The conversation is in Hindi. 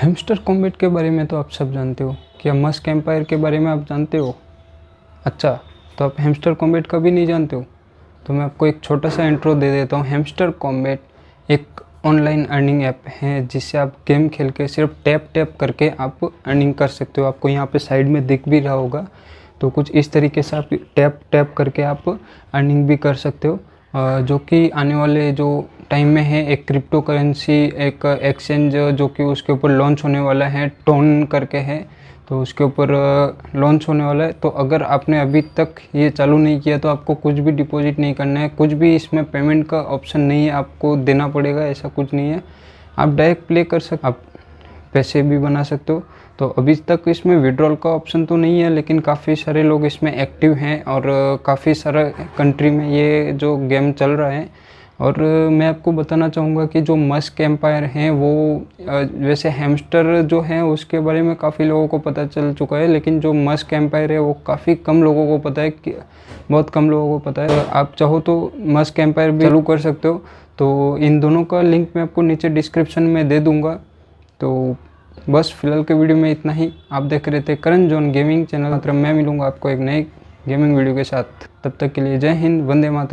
हेमस्टर कॉम्बेट के बारे में तो आप सब जानते हो क्या मस्क एम्पायर के बारे में आप जानते हो अच्छा तो आप हेमस्टर कॉम्बेट कभी नहीं जानते हो तो मैं आपको एक छोटा सा इंट्रो दे देता हूँ हेमस्टर कॉम्बेट एक ऑनलाइन अर्निंग ऐप है जिससे आप गेम खेल के सिर्फ टैप टैप करके आप अर्निंग कर सकते हो आपको यहाँ पे साइड में दिख भी रहा होगा तो कुछ इस तरीके से आप टैप टैप करके आप अर्निंग भी कर सकते हो जो कि आने वाले जो टाइम में है एक क्रिप्टो करेंसी एक एक्सचेंज जो कि उसके ऊपर लॉन्च होने वाला है टोन करके है तो उसके ऊपर लॉन्च होने वाला है तो अगर आपने अभी तक ये चालू नहीं किया तो आपको कुछ भी डिपॉजिट नहीं करना है कुछ भी इसमें पेमेंट का ऑप्शन नहीं है आपको देना पड़ेगा ऐसा कुछ नहीं है आप डायरेक्ट प्ले कर सक आप पैसे भी बना सकते हो तो अभी तक इसमें विड्रॉल का ऑप्शन तो नहीं है लेकिन काफ़ी सारे लोग इसमें एक्टिव हैं और काफ़ी सारे कंट्री में ये जो गेम चल रहा है और मैं आपको बताना चाहूँगा कि जो मस्क एम्पायर हैं वो वैसे हैमस्टर जो हैं उसके बारे में काफ़ी लोगों को पता चल चुका है लेकिन जो मस्क एम्पायर है वो काफ़ी कम लोगों को पता है कि बहुत कम लोगों को पता है आप चाहो तो मस्क एम्पायर भी चालू कर सकते हो तो इन दोनों का लिंक मैं आपको नीचे डिस्क्रिप्शन में दे दूँगा तो बस फिलहाल के वीडियो में इतना ही आप देख रहे थे करण जोन गेमिंग चैनल मात्र मैं मिलूँगा आपको एक नई गेमिंग वीडियो के साथ तब तक के लिए जय हिंद वंदे मातरम